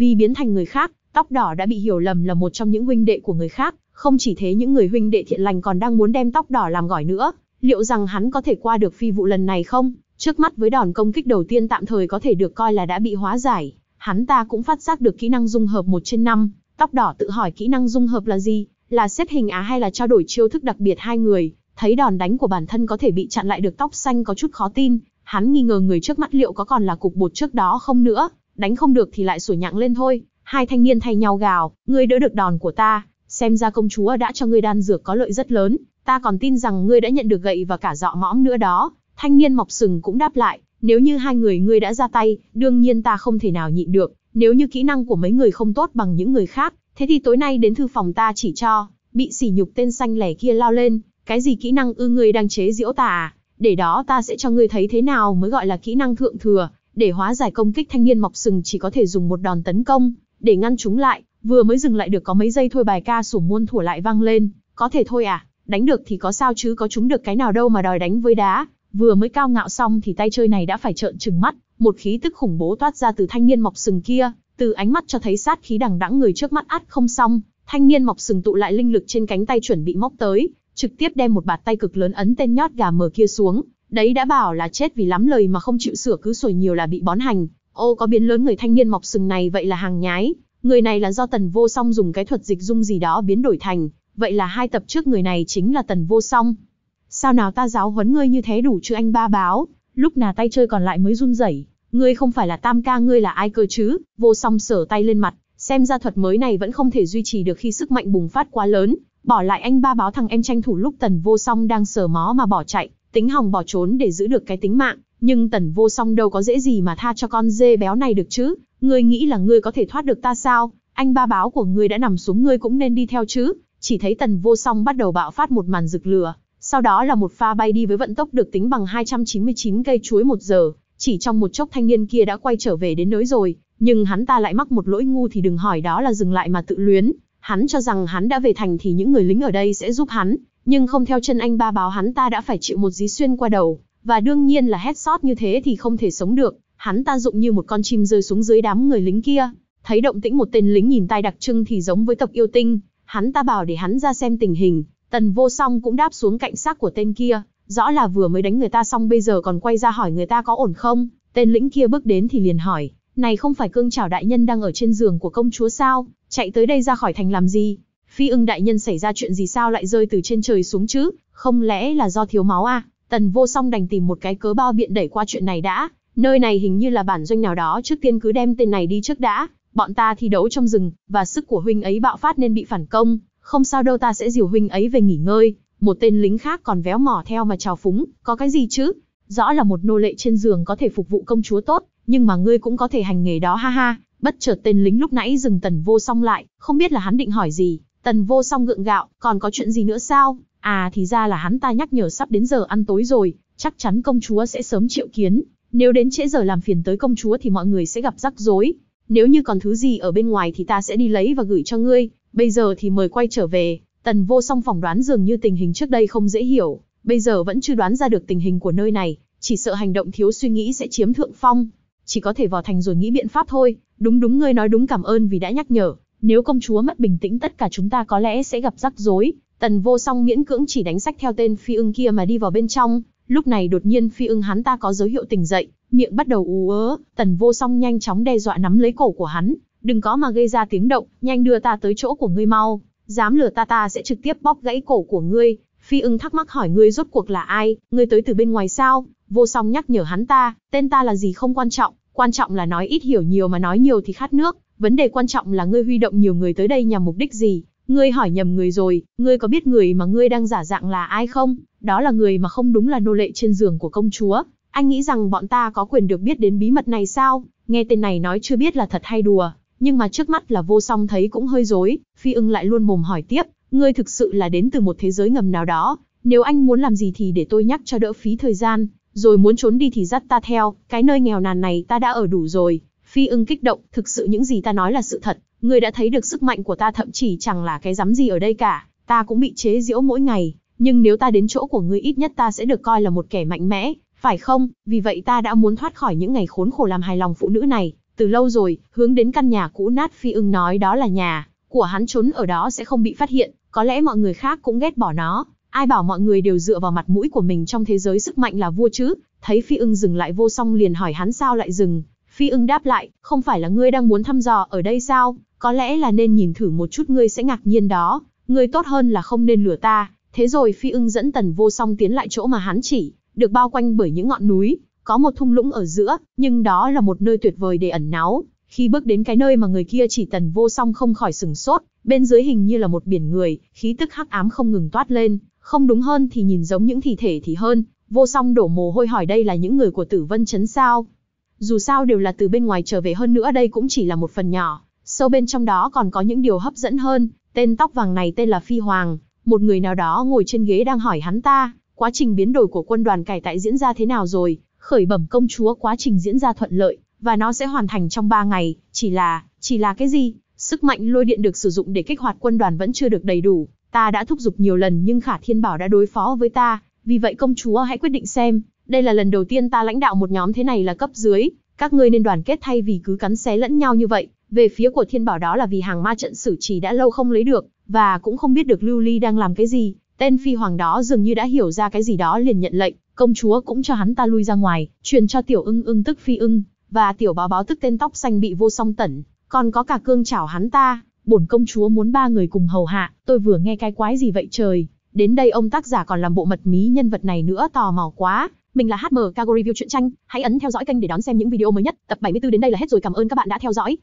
vì biến thành người khác, tóc đỏ đã bị hiểu lầm là một trong những huynh đệ của người khác, không chỉ thế những người huynh đệ thiện lành còn đang muốn đem tóc đỏ làm gỏi nữa, liệu rằng hắn có thể qua được phi vụ lần này không? Trước mắt với đòn công kích đầu tiên tạm thời có thể được coi là đã bị hóa giải, hắn ta cũng phát giác được kỹ năng dung hợp 1 trên 5, tóc đỏ tự hỏi kỹ năng dung hợp là gì, là xếp hình á hay là trao đổi chiêu thức đặc biệt hai người, thấy đòn đánh của bản thân có thể bị chặn lại được tóc xanh có chút khó tin, hắn nghi ngờ người trước mắt liệu có còn là cục bột trước đó không nữa, đánh không được thì lại sủi nhặng lên thôi. Hai thanh niên thay nhau gào, ngươi đỡ được đòn của ta, xem ra công chúa đã cho ngươi đan dược có lợi rất lớn, ta còn tin rằng ngươi đã nhận được gậy và cả dọ mõm nữa đó. Thanh niên mọc sừng cũng đáp lại, nếu như hai người ngươi đã ra tay, đương nhiên ta không thể nào nhịn được, nếu như kỹ năng của mấy người không tốt bằng những người khác, thế thì tối nay đến thư phòng ta chỉ cho, bị sỉ nhục tên xanh lẻ kia lao lên, cái gì kỹ năng ư ngươi đang chế giễu ta à? để đó ta sẽ cho ngươi thấy thế nào mới gọi là kỹ năng thượng thừa, để hóa giải công kích thanh niên mọc sừng chỉ có thể dùng một đòn tấn công, để ngăn chúng lại, vừa mới dừng lại được có mấy giây thôi bài ca sủ muôn thủa lại vang lên, có thể thôi à, đánh được thì có sao chứ có chúng được cái nào đâu mà đòi đánh với đá, vừa mới cao ngạo xong thì tay chơi này đã phải trợn trừng mắt, một khí tức khủng bố toát ra từ thanh niên mọc sừng kia, từ ánh mắt cho thấy sát khí đằng đẵng người trước mắt át không xong, thanh niên mọc sừng tụ lại linh lực trên cánh tay chuẩn bị móc tới, trực tiếp đem một bạt tay cực lớn ấn tên nhót gà mờ kia xuống, Đấy đã bảo là chết vì lắm lời mà không chịu sửa cứ sủi nhiều là bị bón hành. Ô có biến lớn người thanh niên mọc sừng này vậy là hàng nhái. Người này là do tần vô song dùng cái thuật dịch dung gì đó biến đổi thành. Vậy là hai tập trước người này chính là tần vô song. Sao nào ta giáo huấn ngươi như thế đủ chứ anh ba báo. Lúc nào tay chơi còn lại mới run rẩy. Ngươi không phải là tam ca ngươi là ai cơ chứ. Vô song sở tay lên mặt. Xem ra thuật mới này vẫn không thể duy trì được khi sức mạnh bùng phát quá lớn, bỏ lại anh ba báo thằng em tranh thủ lúc tần vô song đang sờ mó mà bỏ chạy, tính hòng bỏ trốn để giữ được cái tính mạng, nhưng tần vô song đâu có dễ gì mà tha cho con dê béo này được chứ, ngươi nghĩ là ngươi có thể thoát được ta sao, anh ba báo của ngươi đã nằm xuống ngươi cũng nên đi theo chứ, chỉ thấy tần vô song bắt đầu bạo phát một màn rực lửa, sau đó là một pha bay đi với vận tốc được tính bằng 299 cây chuối một giờ, chỉ trong một chốc thanh niên kia đã quay trở về đến nơi rồi, nhưng hắn ta lại mắc một lỗi ngu thì đừng hỏi đó là dừng lại mà tự luyến, hắn cho rằng hắn đã về thành thì những người lính ở đây sẽ giúp hắn, nhưng không theo chân anh ba báo hắn ta đã phải chịu một dí xuyên qua đầu, và đương nhiên là hét sót như thế thì không thể sống được, hắn ta dụng như một con chim rơi xuống dưới đám người lính kia. Thấy động tĩnh một tên lính nhìn tai đặc trưng thì giống với tộc yêu tinh, hắn ta bảo để hắn ra xem tình hình, tần vô song cũng đáp xuống cạnh xác của tên kia, rõ là vừa mới đánh người ta xong bây giờ còn quay ra hỏi người ta có ổn không, tên lính kia bước đến thì liền hỏi, này không phải cương trảo đại nhân đang ở trên giường của công chúa sao, chạy tới đây ra khỏi thành làm gì, Phi ưng đại nhân xảy ra chuyện gì sao lại rơi từ trên trời xuống chứ, không lẽ là do thiếu máu à? Tần vô song đành tìm một cái cớ bao biện đẩy qua chuyện này đã, nơi này hình như là bản doanh nào đó trước tiên cứ đem tên này đi trước đã, bọn ta thi đấu trong rừng, và sức của huynh ấy bạo phát nên bị phản công, không sao đâu ta sẽ dìu huynh ấy về nghỉ ngơi, một tên lính khác còn véo mỏ theo mà trào phúng, có cái gì chứ? Rõ là một nô lệ trên giường có thể phục vụ công chúa tốt, nhưng mà ngươi cũng có thể hành nghề đó ha ha, bất chợt tên lính lúc nãy dừng tần vô song lại, không biết là hắn định hỏi gì, Tần vô song gượng gạo, còn có chuyện gì nữa sao? À thì ra là hắn ta nhắc nhở sắp đến giờ ăn tối rồi, chắc chắn công chúa sẽ sớm triệu kiến. Nếu đến trễ giờ làm phiền tới công chúa thì mọi người sẽ gặp rắc rối. Nếu như còn thứ gì ở bên ngoài thì ta sẽ đi lấy và gửi cho ngươi. Bây giờ thì mời quay trở về. Tần vô song phỏng đoán dường như tình hình trước đây không dễ hiểu. Bây giờ vẫn chưa đoán ra được tình hình của nơi này. Chỉ sợ hành động thiếu suy nghĩ sẽ chiếm thượng phong. Chỉ có thể vào thành rồi nghĩ biện pháp thôi. Đúng đúng ngươi nói đúng cảm ơn vì đã nhắc nhở. Nếu công chúa mất bình tĩnh tất cả chúng ta có lẽ sẽ gặp rắc rối. Tần vô song miễn cưỡng chỉ đánh sách theo tên phi ưng kia mà đi vào bên trong. Lúc này đột nhiên phi ưng hắn ta có dấu hiệu tỉnh dậy, miệng bắt đầu ú ớ. Tần vô song nhanh chóng đe dọa nắm lấy cổ của hắn. Đừng có mà gây ra tiếng động, nhanh đưa ta tới chỗ của ngươi mau. Dám lừa ta ta sẽ trực tiếp bóp gãy cổ của ngươi. Phi ưng thắc mắc hỏi ngươi rốt cuộc là ai, ngươi tới từ bên ngoài sao? Vô song nhắc nhở hắn ta, tên ta là gì không quan trọng, Quan trọng là nói ít hiểu nhiều mà nói nhiều thì khát nước, vấn đề quan trọng là ngươi huy động nhiều người tới đây nhằm mục đích gì, ngươi hỏi nhầm người rồi, ngươi có biết người mà ngươi đang giả dạng là ai không? Đó là người mà không đúng là nô lệ trên giường của công chúa. Anh nghĩ rằng bọn ta có quyền được biết đến bí mật này sao? Nghe tên này nói chưa biết là thật hay đùa, nhưng mà trước mắt là vô song thấy cũng hơi rối, Phi ưng lại luôn mồm hỏi tiếp, ngươi thực sự là đến từ một thế giới ngầm nào đó, nếu anh muốn làm gì thì để tôi nhắc cho đỡ phí thời gian, rồi muốn trốn đi thì dắt ta theo, cái nơi nghèo nàn này ta đã ở đủ rồi. Phi ưng kích động, thực sự những gì ta nói là sự thật, ngươi đã thấy được sức mạnh của ta thậm chí chẳng là cái dám gì ở đây cả, ta cũng bị chế giễu mỗi ngày, nhưng nếu ta đến chỗ của ngươi ít nhất ta sẽ được coi là một kẻ mạnh mẽ, phải không? Vì vậy ta đã muốn thoát khỏi những ngày khốn khổ làm hài lòng phụ nữ này, từ lâu rồi, hướng đến căn nhà cũ nát Phi ưng nói đó là nhà, của hắn trốn ở đó sẽ không bị phát hiện, có lẽ mọi người khác cũng ghét bỏ nó, Ai bảo mọi người đều dựa vào mặt mũi của mình trong thế giới sức mạnh là vua chứ? Thấy Phi ưng dừng lại vô song liền hỏi hắn sao lại dừng. Phi ưng đáp lại, không phải là ngươi đang muốn thăm dò ở đây sao? Có lẽ là nên nhìn thử một chút ngươi sẽ ngạc nhiên đó. Ngươi tốt hơn là không nên lừa ta. Thế rồi Phi ưng dẫn tần vô song tiến lại chỗ mà hắn chỉ, được bao quanh bởi những ngọn núi, có một thung lũng ở giữa, nhưng đó là một nơi tuyệt vời để ẩn náu. Khi bước đến cái nơi mà người kia chỉ tần vô song không khỏi sừng sốt, Bên dưới hình như là một biển người, khí tức hắc ám không ngừng toát lên, không đúng hơn thì nhìn giống những thi thể thì hơn, vô song đổ mồ hôi hỏi đây là những người của tử vân chấn sao. Dù sao đều là từ bên ngoài trở về hơn nữa đây cũng chỉ là một phần nhỏ, sâu bên trong đó còn có những điều hấp dẫn hơn, tên tóc vàng này tên là Phi Hoàng, một người nào đó ngồi trên ghế đang hỏi hắn ta, quá trình biến đổi của quân đoàn cải tại diễn ra thế nào rồi, khởi bẩm công chúa quá trình diễn ra thuận lợi, và nó sẽ hoàn thành trong 3 ngày, chỉ là, chỉ là cái gì, Sức mạnh lôi điện được sử dụng để kích hoạt quân đoàn vẫn chưa được đầy đủ, ta đã thúc giục nhiều lần nhưng Khả Thiên Bảo đã đối phó với ta, vì vậy công chúa hãy quyết định xem, đây là lần đầu tiên ta lãnh đạo một nhóm thế này là cấp dưới, các ngươi nên đoàn kết thay vì cứ cắn xé lẫn nhau như vậy. Về phía của Thiên Bảo đó là vì hàng ma trận sử chỉ đã lâu không lấy được, và cũng không biết được Lưu Ly đang làm cái gì, tên phi hoàng đó dường như đã hiểu ra cái gì đó liền nhận lệnh, công chúa cũng cho hắn ta lui ra ngoài, truyền cho tiểu ưng ưng tức phi ưng, và tiểu báo báo tức tên tóc xanh bị vô song tẩn, còn có cả cương chảo hắn ta, bổn công chúa muốn ba người cùng hầu hạ, tôi vừa nghe cái quái gì vậy trời. Đến đây ông tác giả còn làm bộ mật mí nhân vật này nữa tò mò quá. Mình là HM Cago Review truyện tranh, hãy ấn theo dõi kênh để đón xem những video mới nhất. Tập 74 đến đây là hết rồi, cảm ơn các bạn đã theo dõi.